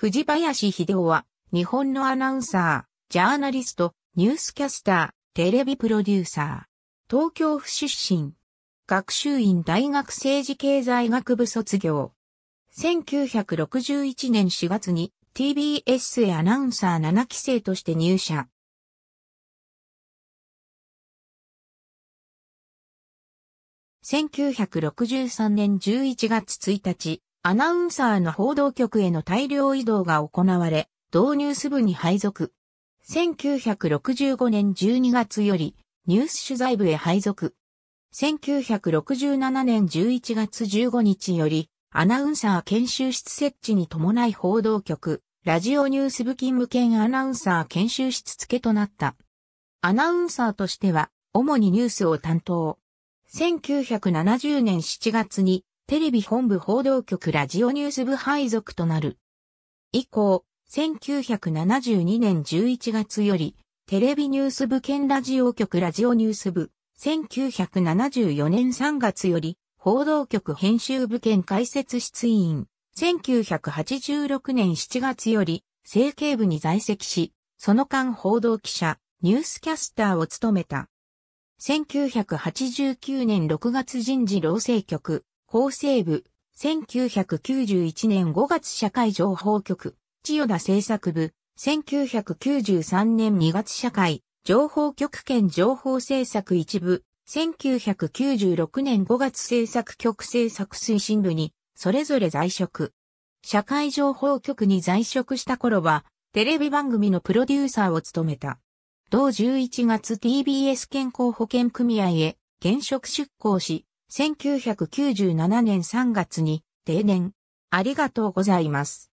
藤林秀夫は、日本のアナウンサー、ジャーナリスト、ニュースキャスター、テレビプロデューサー。東京府出身。学習院大学政治経済学部卒業。1961年4月に TBS へアナウンサー7期生として入社。1963年11月1日、アナウンサーの報道局への大量移動が行われ、同ニュース部に配属。1965年12月より、ニュース取材部へ配属。1967年11月15日より、アナウンサー研修室設置に伴い報道局、ラジオニュース部勤務兼アナウンサー研修室付となった。アナウンサーとしては、主にニュースを担当。1970年7月にテレビ本部報道局ラジオニュース部配属となる。以降、1972年11月より、テレビニュース部兼ラジオ局ラジオニュース部、1974年3月より、報道局編集部兼解説室委員、1986年7月より、政経部に在籍し、その間報道記者、ニュースキャスターを務めた。1989年6月人事労政局、法生部、1991年5月社会情報局、千代田政策部、1993年2月社会、情報局兼情報政策一部、1996年5月政策局政策推進部に、それぞれ在職。社会情報局に在職した頃は、テレビ番組のプロデューサーを務めた。同11月 TBS 健康保険組合へ現職出向し、1997年3月に定年。ありがとうございます。